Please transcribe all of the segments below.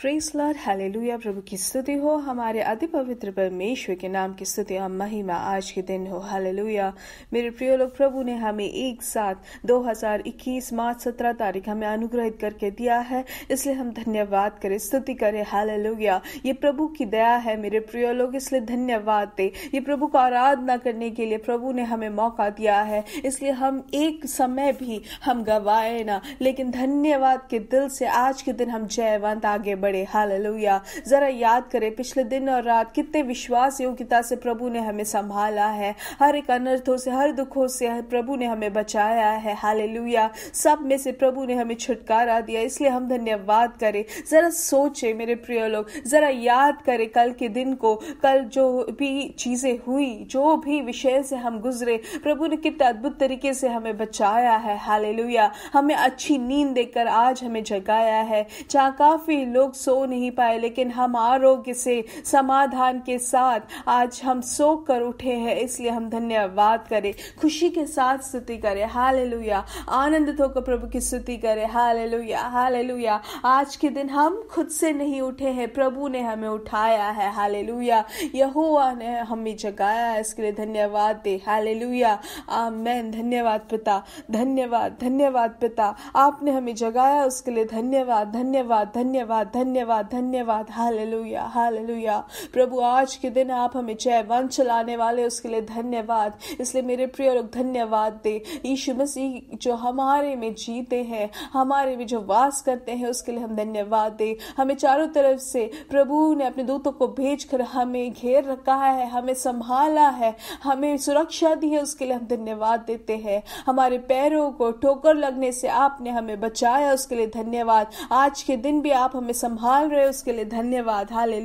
press Lord hallelujah प्रभु की स्तुति हो हमारे अति पवित्र परमेश्वर के नाम की स्तुति और महिमा आज के दिन हो हालेलुया मेरे प्रिय लोग प्रभु ने हमें एक साथ 2021 मार्च 17 तारीख हमें अनुग्रहित करके दिया है इसलिए हम धन्यवाद करें स्तुति करें हालेलुया ये प्रभु की दया है मेरे प्रिय लोग इसलिए धन्यवाद दे ये प्रभु को आराधना करने के लिए प्रभु ने हमें मौका दिया है इसलिए हम एक समय भी हम गवाए ना लेकिन धन्यवाद के दिल से आज के दिन हम जयवंत आगे बड़े हालेलुया जरा याद करें पिछले दिन और रात कितने विश्वास योग्यता से प्रभु ने हमें संभाला है हर एक अनर्थों से हर दुखों से प्रभु ने हमें बचाया है हालेलुया सब में से प्रभु ने हमें छुटकारा दिया इसलिए हम धन्यवाद करें जरा सोचे मेरे प्रिय लोग जरा याद करें कल के दिन को कल जो भी चीजें हुई जो भी विषय से हम गुजरे प्रभु ने कितने अद्भुत तरीके से हमें बचाया है हालेलुया हमें अच्छी नींद देकर आज हमें जगाया है जहाँ काफी लोग सो नहीं पाए लेकिन हम आरोग्य से समाधान के साथ आज हम सो कर उठे हैं इसलिए हम धन्यवाद करें खुशी के साथ स्तुति करें हाल आनंद होकर तो प्रभु की स्तुति करें हाल लुया आज के दिन हम खुद से नहीं उठे हैं प्रभु ने हमें उठाया है हाल लुया यहोवा ने हमें जगाया है इसके लिए धन्यवाद दे लुया आमेन धन्यवाद पिता धन्यवाद धन्यवाद पिता आपने हमें जगाया उसके लिए धन्यवाद धन्यवाद धन्यवाद धन्यवाद धन्यवाद धन्यवाद हालेलुया हालेलुया प्रभु आज के दिन आप हमें जयवन चलाने वाले उसके लिए धन्यवाद इसलिए मेरे प्रिय लोग धन्यवाद दे यीशु मसीह जो हमारे में जीते हैं हमारे में जो वास करते हैं उसके लिए हम धन्यवाद दे हमें चारों तरफ से प्रभु ने अपने दूतों को भेज कर हमें घेर रखा है हमें संभाला है हमें सुरक्षा दी है उसके लिए हम धन्यवाद देते हैं हमारे पैरों को ठोकर लगने से आपने हमें बचाया उसके लिए धन्यवाद आज के दिन भी आप हमें संभाल संभाल रहे उसके लिए धन्यवाद हाले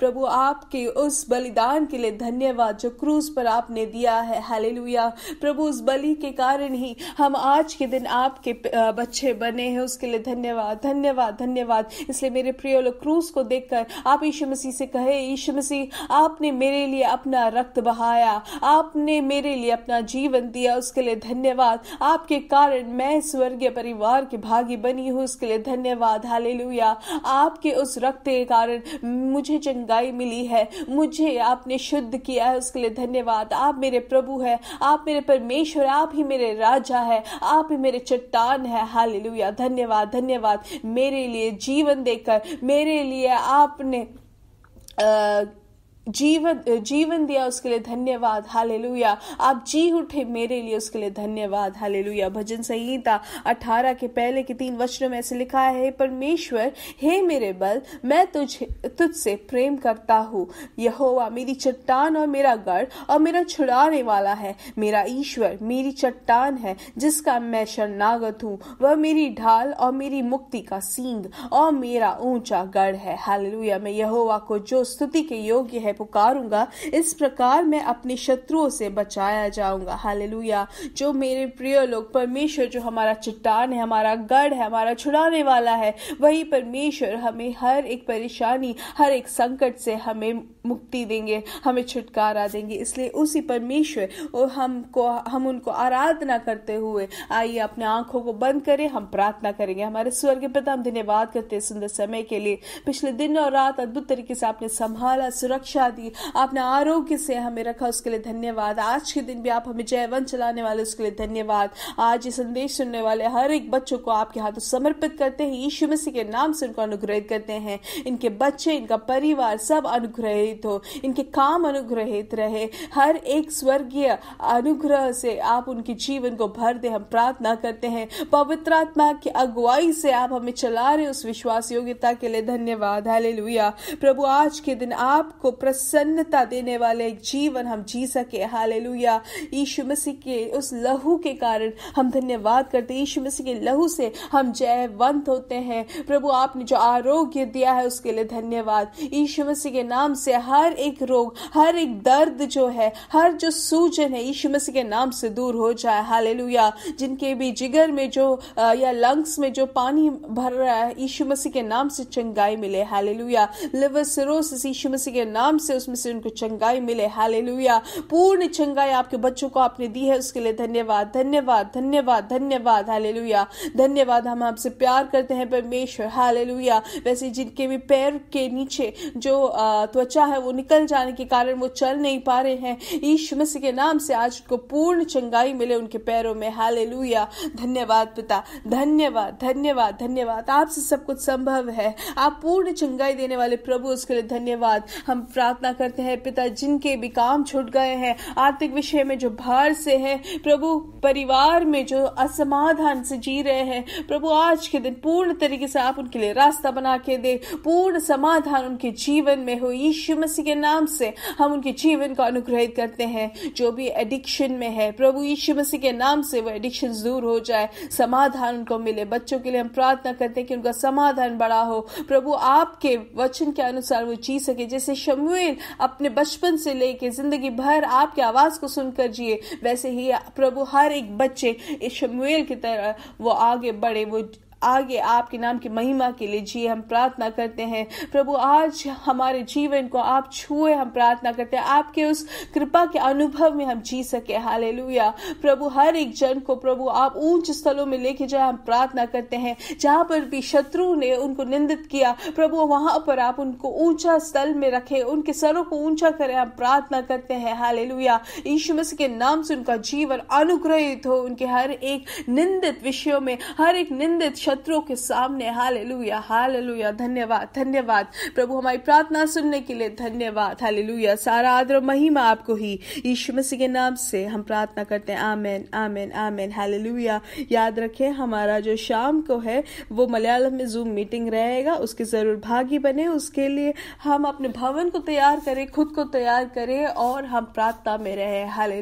प्रभु आपके उस बलिदान के लिए धन्यवाद जो क्रूस पर आपने दिया है हाले प्रभु उस बलि के कारण ही हम आज के दिन आपके बच्चे बने हैं उसके लिए धन्यवाद धन्यवाद धन्यवाद इसलिए मेरे प्रिय लोग क्रूस को देखकर आप यीशु मसीह से कहे यीशु मसीह आपने मेरे लिए अपना रक्त बहाया आपने मेरे लिए अपना जीवन दिया उसके लिए धन्यवाद आपके कारण मैं स्वर्गीय परिवार के भागी बनी हूँ उसके लिए धन्यवाद हाले आपके उस रक्त के कारण मुझे चंगाई मिली है मुझे आपने शुद्ध किया है उसके लिए धन्यवाद आप मेरे प्रभु है आप मेरे परमेश्वर आप ही मेरे राजा है आप ही मेरे चट्टान है हाल धन्यवाद धन्यवाद मेरे लिए जीवन देकर मेरे लिए आपने आ, जीवन जीवन दिया उसके लिए धन्यवाद हालेलुया आप जी उठे मेरे लिए उसके लिए धन्यवाद हालेलुया भजन संहिता अठारह के पहले के तीन वचनों में ऐसे लिखा है परमेश्वर हे मेरे बल मैं तुझे तुझसे प्रेम करता हूँ यहोवा मेरी चट्टान और मेरा गढ़ और मेरा छुड़ाने वाला है मेरा ईश्वर मेरी चट्टान है जिसका मैं शरणागत हूँ वह मेरी ढाल और मेरी मुक्ति का सींग और मेरा ऊंचा गढ़ है हालेलुया मैं यहोवा को जो स्तुति के योग्य है मैं पुकारूंगा इस प्रकार मैं अपने शत्रुओं से बचाया जाऊंगा हालेलुया जो मेरे प्रिय लोग परमेश्वर जो हमारा चट्टान है हमारा गढ़ है हमारा छुड़ाने वाला है वही परमेश्वर हमें हर एक परेशानी हर एक संकट से हमें मुक्ति देंगे हमें छुटकारा देंगे इसलिए उसी परमेश्वर और हमको हम उनको आराधना करते हुए आइए अपने आंखों को बंद करें हम प्रार्थना करेंगे हमारे स्वर्ग पिता हम धन्यवाद करते हैं सुंदर समय के लिए पिछले दिन और रात अद्भुत तरीके से आपने संभाला सुरक्षा बरकत दी आपने आरोग्य से हमें रखा उसके लिए धन्यवाद आज के दिन भी आप हमें जयवन चलाने वाले उसके लिए धन्यवाद आज ये संदेश सुनने वाले हर एक बच्चों को आपके हाथों समर्पित करते हैं यीशु मसीह के नाम से उनको अनुग्रहित करते हैं इनके बच्चे इनका परिवार सब अनुग्रहित हो इनके काम अनुग्रहित रहे हर एक स्वर्गीय अनुग्रह से आप उनके जीवन को भर दे हम प्रार्थना करते हैं पवित्र आत्मा की अगुवाई से आप हमें चला रहे उस विश्वास योग्यता के लिए धन्यवाद हालेलुया प्रभु आज के दिन आपको प्रस प्रसन्नता देने वाले जीवन हम जी सके हालेलुया यीशु मसीह के उस लहू के कारण हम धन्यवाद करते यीशु मसीह के लहू से हम जयवंत होते हैं प्रभु आपने जो आरोग्य दिया है उसके लिए धन्यवाद यीशु मसीह के नाम से हर एक रोग हर एक दर्द जो है हर जो सूजन है यीशु मसीह के नाम से दूर हो जाए हालेलुया जिनके भी जिगर में जो या लंग्स में जो पानी भर रहा है यीशु मसीह के नाम से चंगाई मिले हालेलुया लिवर सिरोसिस यीशु मसीह के नाम से उसमें से उनको चंगाई मिले हाल पूर्ण चंगाई आपके बच्चों को आपने दी है उसके लिए धन्यवाद धन्यवाद धन्यवाद धन्यवाद हाल धन्यवाद हम आपसे प्यार करते हैं परमेश्वर हाल वैसे जिनके भी पैर के नीचे जो त्वचा है वो निकल जाने के कारण वो चल नहीं पा रहे हैं यीशु मसीह के नाम से आज उनको पूर्ण चंगाई मिले उनके पैरों में हाल धन्यवाद पिता धन्यवाद धन्यवाद धन्यवाद आपसे सब कुछ संभव है आप पूर्ण चंगाई देने वाले प्रभु उसके लिए धन्यवाद हम प्रार्थना प्रार्थना करते हैं पिता जिनके भी काम छूट गए हैं आर्थिक विषय में जो भार से है प्रभु परिवार में जो असमाधान से जी रहे हैं प्रभु आज के दिन पूर्ण तरीके से आप उनके लिए रास्ता बना के दे पूर्ण समाधान उनके जीवन में हो यीशु मसीह के नाम से हम उनके जीवन को अनुग्रहित करते हैं जो भी एडिक्शन में है प्रभु यीशु मसीह के नाम से वो एडिक्शन दूर हो जाए समाधान उनको मिले बच्चों के लिए हम प्रार्थना करते हैं कि उनका समाधान बड़ा हो प्रभु आपके वचन के अनुसार वो जी सके जैसे शमु हुए अपने बचपन से लेके जिंदगी भर आपकी आवाज़ को सुनकर जिए वैसे ही प्रभु हर एक बच्चे शमुएल की तरह वो आगे बढ़े वो आगे आपके नाम की महिमा के लिए जिए हम प्रार्थना करते हैं प्रभु आज हमारे जीवन को आप छुए हम प्रार्थना करते हैं आपके उस कृपा के अनुभव में हम जी सके हाले प्रभु हर एक जन को प्रभु आप ऊंच स्थलों में लेके जाए हम प्रार्थना करते हैं जहां पर भी शत्रु ने उनको निंदित किया प्रभु वहां पर आप उनको ऊंचा स्थल में रखे उनके सरों को ऊंचा करें हम प्रार्थना करते हैं हाले लुया मसीह के नाम से उनका जीवन अनुग्रहित हो उनके हर एक निंदित विषयों में हर एक निंदित शत्रुओं के सामने हाल लुया हाल लुया धन्यवाद धन्यवाद प्रभु हमारी प्रार्थना सुनने के लिए धन्यवाद हाल लुया सारा आदर महिमा आपको ही ईश्व मसीह के नाम से हम प्रार्थना करते हैं आमेन आमेन आमेन हाल लुया याद रखें हमारा जो शाम को है वो मलयालम में जूम मीटिंग रहेगा उसके ज़रूर भागी बने उसके लिए हम अपने भवन को तैयार करें खुद को तैयार करें और हम प्रार्थना में रहे हाल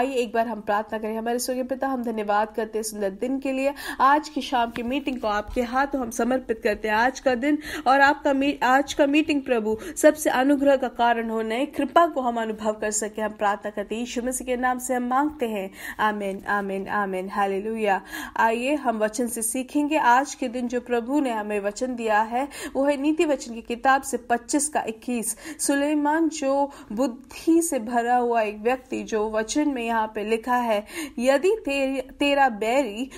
आइए एक बार हम प्रार्थना करें हमारे स्वर्गीय पिता हम धन्यवाद करते हैं सुंदर दिन के लिए आज की शाम की मीटिंग को आपके हाथों हम समर्पित करते हैं आज का दिन और आपका आज का मीटिंग प्रभु सबसे अनुग्रह का कारण हो नए कृपा को हम अनुभव कर सके हम प्रार्थना करते यीशु मसीह के नाम से हम मांगते हैं आमेन आमेन आमेन हालेलुया आइए हम वचन से सीखेंगे आज के दिन जो प्रभु ने हमें वचन दिया है वो है नीति वचन की किताब से 25 का 21 सुलेमान जो बुद्धि से भरा हुआ एक व्यक्ति जो वचन में यहाँ पे लिखा है यदि तेरा बैरी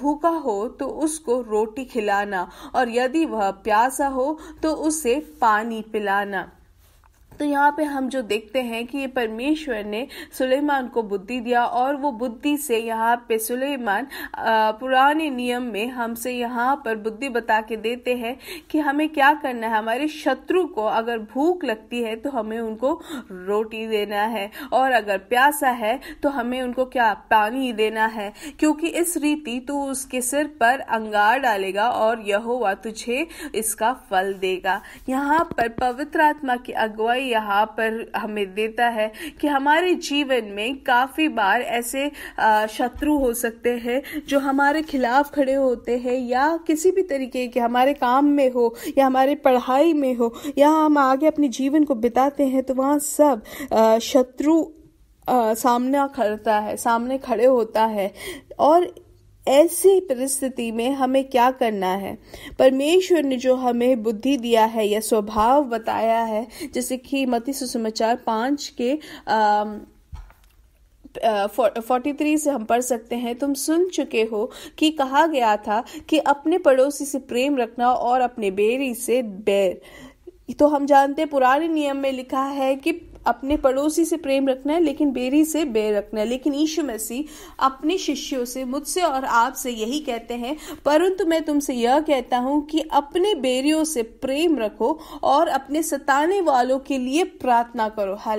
भूखा हो तो उसको रोटी खिलाना और यदि वह प्यासा हो तो उसे पानी पिलाना तो यहाँ पे हम जो देखते हैं कि परमेश्वर ने सुलेमान को बुद्धि दिया और वो बुद्धि से यहाँ पे सुलेमान पुराने नियम में हमसे यहाँ पर बुद्धि बता के देते हैं कि हमें क्या करना है हमारे शत्रु को अगर भूख लगती है तो हमें उनको रोटी देना है और अगर प्यासा है तो हमें उनको क्या पानी देना है क्योंकि इस रीति तू उसके सिर पर अंगार डालेगा और यह तुझे इसका फल देगा यहाँ पर पवित्र आत्मा की अगुवाई यहाँ पर हमें देता है कि हमारे जीवन में काफ़ी बार ऐसे शत्रु हो सकते हैं जो हमारे खिलाफ खड़े होते हैं या किसी भी तरीके के हमारे काम में हो या हमारे पढ़ाई में हो या हम आगे अपने जीवन को बिताते हैं तो वहाँ सब शत्रु सामना करता है सामने खड़े होता है और ऐसी परिस्थिति में हमें क्या करना है परमेश्वर ने जो हमें बुद्धि दिया है या स्वभाव बताया है जैसे कि मती सुसमाचार पांच के आ, फोर्टी थ्री से हम पढ़ सकते हैं तुम सुन चुके हो कि कहा गया था कि अपने पड़ोसी से प्रेम रखना और अपने बेरी से बैर तो हम जानते पुराने नियम में लिखा है कि अपने पड़ोसी से प्रेम रखना है लेकिन बेरी से बेर रखना है लेकिन ईशु मसीह अपने शिष्यों से मुझसे और आपसे यही कहते हैं परंतु मैं तुमसे यह कहता हूं कि अपने बेरियों से प्रेम रखो और अपने सताने वालों के लिए प्रार्थना करो हाल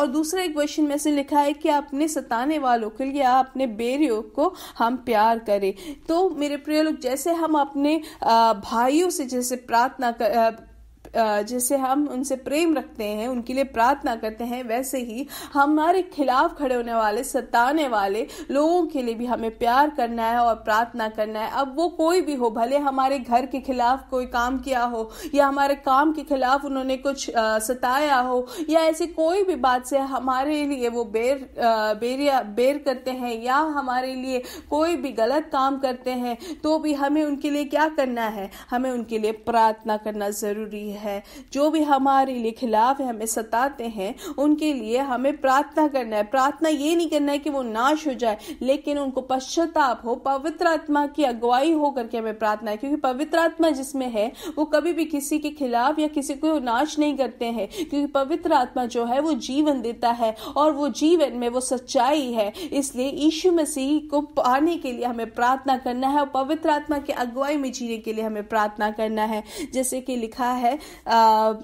और दूसरा एक क्वेश्चन में से लिखा है कि अपने सताने वालों के लिए अपने बेरियों को हम प्यार करें तो मेरे प्रिय लोग जैसे हम अपने भाइयों से जैसे प्रार्थना कर जैसे हम उनसे प्रेम रखते हैं उनके लिए प्रार्थना करते हैं वैसे ही हमारे खिलाफ खड़े होने वाले सताने वाले लोगों के लिए भी हमें प्यार करना है और प्रार्थना करना है अब वो कोई भी हो भले हमारे घर के खिलाफ कोई काम किया हो या हमारे काम के खिलाफ उन्होंने कुछ आ, सताया हो या ऐसी कोई भी बात से हमारे लिए वो बेर आ, बेरिया बेर करते हैं या हमारे लिए कोई भी गलत काम करते हैं तो भी हमें उनके लिए क्या करना है हमें उनके लिए प्रार्थना करना ज़रूरी है है जो भी हमारे लिए खिलाफ है हमें सताते हैं उनके लिए हमें प्रार्थना करना है प्रार्थना ये नहीं करना है कि वो नाश हो जाए लेकिन उनको पश्चाताप हो पवित्र आत्मा की अगुवाई हो करके हमें प्रार्थना है क्योंकि पवित्र आत्मा जिसमें है वो कभी भी किसी के खिलाफ या किसी को नाश नहीं करते हैं क्योंकि पवित्र आत्मा जो है वो जीवन देता है और वो जीवन में वो सच्चाई है इसलिए ईशु मसीह को पाने के लिए हमें प्रार्थना करना है और पवित्र आत्मा की अगुवाई में जीने के लिए हमें प्रार्थना करना है जैसे कि लिखा है Uh,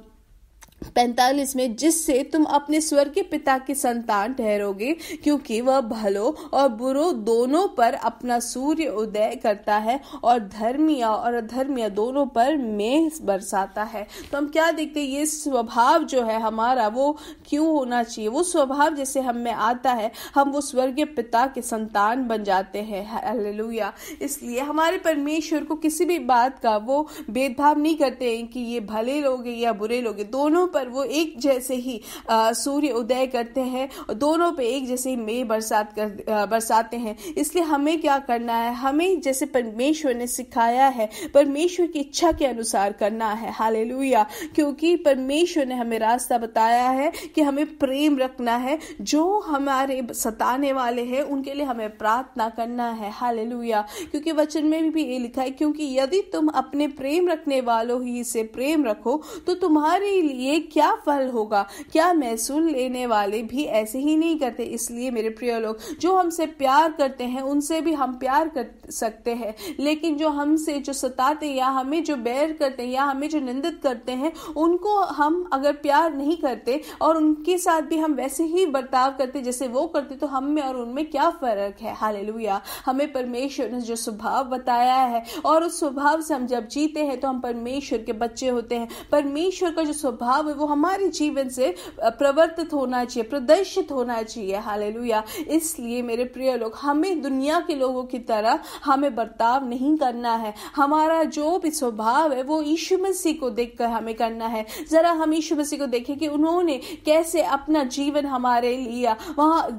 पैंतालीस में जिससे तुम अपने स्वर के पिता के संतान ठहरोगे क्योंकि वह भलो और बुरो दोनों पर अपना सूर्य उदय करता है और धर्मिया और अधर्मिया दोनों पर मेह बरसाता है तो हम क्या देखते हैं ये स्वभाव जो है हमारा वो क्यों होना चाहिए वो स्वभाव जैसे हम में आता है हम वो स्वर्गीय पिता के संतान बन जाते हैं हालेलुया इसलिए हमारे परमेश्वर को किसी भी बात का वो भेदभाव नहीं करते हैं कि ये भले लोग या बुरे लोग दोनों पर वो एक जैसे ही सूर्य उदय करते हैं दोनों पे एक जैसे ही मे बरसात कर बरसाते हैं इसलिए हमें क्या करना है हमें जैसे परमेश्वर ने सिखाया है परमेश्वर की इच्छा के अनुसार करना है हाले क्योंकि परमेश्वर ने हमें रास्ता बताया है कि हमें प्रेम रखना है जो हमारे सताने वाले हैं उनके लिए हमें प्रार्थना करना है हाले क्योंकि वचन में भी ये लिखा है क्योंकि यदि तुम अपने प्रेम रखने वालों ही से प्रेम रखो तो तुम्हारे लिए में क्या फल होगा क्या महसूल लेने वाले भी ऐसे ही नहीं करते इसलिए मेरे प्रिय लोग जो हमसे प्यार करते हैं उनसे भी हम प्यार कर सकते हैं लेकिन जो हमसे जो सताते या हमें जो बैर करते हैं या हमें जो निंदित करते हैं उनको हम अगर प्यार नहीं करते और उनके साथ भी हम वैसे ही बर्ताव करते जैसे वो करते तो हम में और उनमें क्या फ़र्क है हाल हमें परमेश्वर ने जो स्वभाव बताया है और उस स्वभाव से हम जब जीते हैं तो हम परमेश्वर के बच्चे होते हैं परमेश्वर का जो स्वभाव अब वो हमारे जीवन से प्रवर्तित होना चाहिए प्रदर्शित होना चाहिए हाल इसलिए मेरे प्रिय लोग हमें दुनिया के लोगों की तरह हमें बर्ताव नहीं करना है हमारा जो भी स्वभाव है वो यीशु मसीह को कर हमें करना है ज़रा हम यीशु मसीह को देखें कि उन्होंने कैसे अपना जीवन हमारे लिया वहाँ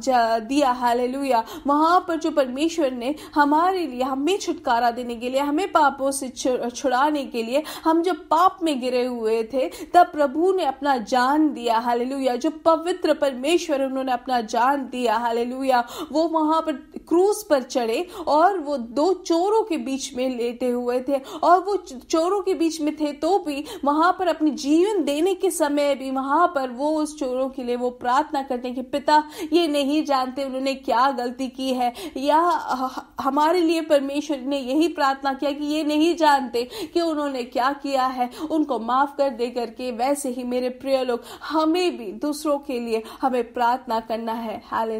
दिया लुया वहाँ पर जो परमेश्वर ने हमारे लिए हमें छुटकारा देने के लिए हमें पापों से छुड़ाने के लिए हम जब पाप में गिरे हुए थे तब प्रभु ने अपना जान दिया हालेलुया जो पवित्र परमेश्वर उन्होंने अपना जान दिया हालेलुया वो वहां पर क्रूज पर चढ़े और वो दो चोरों के बीच में लेटे हुए थे और वो चोरों के बीच में थे तो भी वहां पर अपनी जीवन देने के समय भी वहां पर वो उस चोरों के लिए वो प्रार्थना करते कि पिता ये नहीं जानते उन्होंने क्या गलती की है या हमारे लिए परमेश्वर ने यही प्रार्थना किया कि ये नहीं जानते कि उन्होंने क्या किया है उनको माफ कर दे करके वैसे ही मेरे प्रिय लोग हमें भी दूसरों के लिए हमें प्रार्थना करना है हाल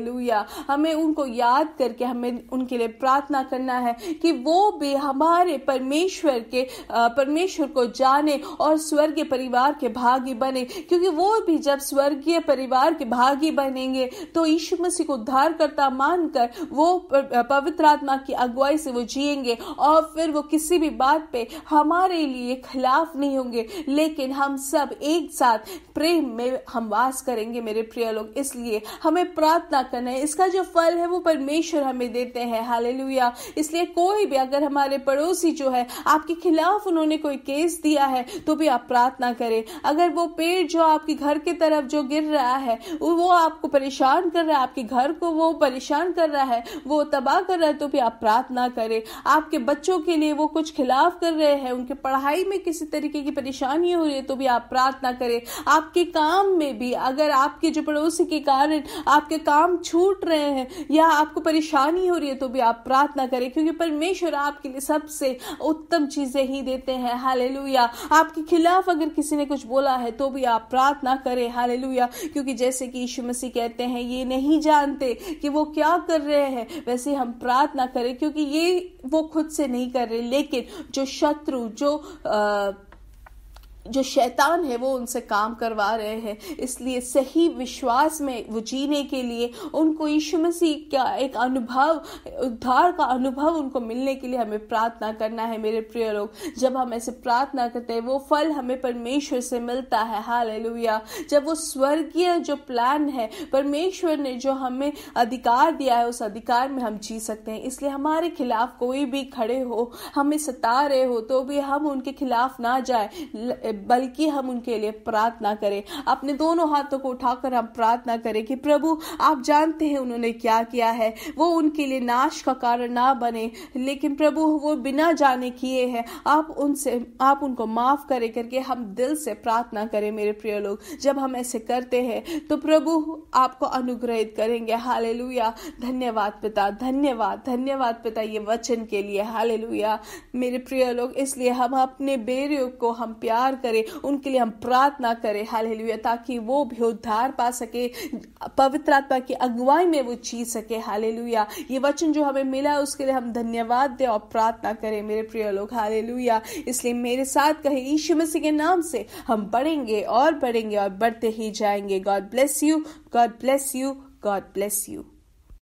हमें उनको याद करके करके हमें उनके लिए प्रार्थना करना है कि वो भी हमारे परमेश्वर के परमेश्वर को जाने और स्वर्गीय परिवार के भागी बने क्योंकि वो भी जब स्वर्गीय परिवार के भागी बनेंगे तो यीशु मसीह को करता मानकर वो पवित्र आत्मा की अगुवाई से वो जिएंगे और फिर वो किसी भी बात पे हमारे लिए खिलाफ नहीं होंगे लेकिन हम सब एक साथ प्रेम में हम वास करेंगे मेरे प्रिय लोग इसलिए हमें प्रार्थना करना है इसका जो फल है वो परमेश्वर हमें देते हैं हालेलुया इसलिए कोई भी अगर हमारे पड़ोसी जो है आपके खिलाफ उन्होंने कोई केस दिया है तो भी आप प्रार्थना करें अगर वो पेड़ जो आपके घर की तरफ जो गिर रहा है वो आपको परेशान कर रहा है आपके घर को वो परेशान कर रहा है वो तबाह कर रहा है तो भी आप प्रार्थना करें आपके बच्चों के लिए वो कुछ खिलाफ कर रहे हैं उनके पढ़ाई में किसी तरीके की परेशानी हो रही है तो भी आप प्रार्थना करें आपके काम में भी अगर आपके जो पड़ोसी के कारण आपके काम छूट रहे हैं या आपको परेशान परेशानी हो रही है तो भी आप प्रार्थना करें क्योंकि परमेश्वर आपके लिए सबसे उत्तम चीज़ें ही देते हैं हाले आपके खिलाफ अगर किसी ने कुछ बोला है तो भी आप प्रार्थना करें हाले क्योंकि जैसे कि यीशु मसीह कहते हैं ये नहीं जानते कि वो क्या कर रहे हैं वैसे हम प्रार्थना करें क्योंकि ये वो खुद से नहीं कर रहे लेकिन जो शत्रु जो आ, जो शैतान है वो उनसे काम करवा रहे हैं इसलिए सही विश्वास में वो जीने के लिए उनको यीशु मसीह का एक अनुभव उद्धार का अनुभव उनको मिलने के लिए हमें प्रार्थना करना है मेरे प्रिय लोग जब हम ऐसे प्रार्थना करते हैं वो फल हमें परमेश्वर से मिलता है हाल जब वो स्वर्गीय जो प्लान है परमेश्वर ने जो हमें अधिकार दिया है उस अधिकार में हम जी सकते हैं इसलिए हमारे खिलाफ कोई भी खड़े हो हमें सता रहे हो तो भी हम उनके खिलाफ ना जाए बल्कि हम उनके लिए प्रार्थना करें अपने दोनों हाथों को उठाकर हम प्रार्थना करें कि प्रभु आप जानते हैं उन्होंने क्या किया है वो उनके लिए नाश का कारण ना बने लेकिन प्रभु वो बिना जाने किए हैं आप उनसे आप उनको माफ करें करके हम दिल से प्रार्थना करें मेरे प्रिय लोग जब हम ऐसे करते हैं तो प्रभु आपको अनुग्रहित करेंगे हाले धन्यवाद पिता धन्यवाद धन्यवाद पिता ये वचन के लिए हाले मेरे प्रिय लोग इसलिए हम अपने बेरियों को हम प्यार करें उनके लिए हम प्रार्थना करें हाल ताकि वो भी उद्धार पा सके पवित्र आत्मा की अगुवाई में वो जी सके हाल ये वचन जो हमें मिला उसके लिए हम धन्यवाद दें और प्रार्थना करें मेरे प्रिय लोग हाल इसलिए मेरे साथ कहे यीशु मसीह के नाम से हम बढ़ेंगे और बढ़ेंगे और बढ़ते ही जाएंगे God bless you God bless you God bless you